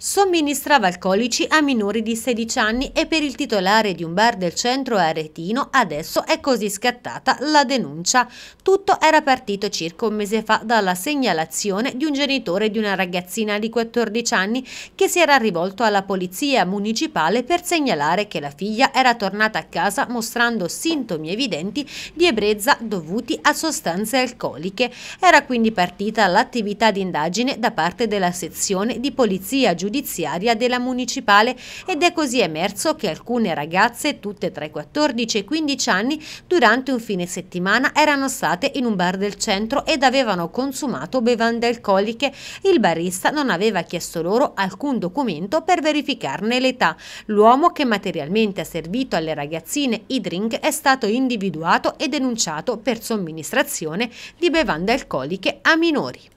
somministrava alcolici a minori di 16 anni e per il titolare di un bar del centro aretino adesso è così scattata la denuncia. Tutto era partito circa un mese fa dalla segnalazione di un genitore di una ragazzina di 14 anni che si era rivolto alla polizia municipale per segnalare che la figlia era tornata a casa mostrando sintomi evidenti di ebbrezza dovuti a sostanze alcoliche. Era quindi partita l'attività di indagine da parte della sezione di polizia giudiziaria giudiziaria della municipale ed è così emerso che alcune ragazze, tutte tra i 14 e i 15 anni, durante un fine settimana erano state in un bar del centro ed avevano consumato bevande alcoliche. Il barista non aveva chiesto loro alcun documento per verificarne l'età. L'uomo che materialmente ha servito alle ragazzine i drink è stato individuato e denunciato per somministrazione di bevande alcoliche a minori.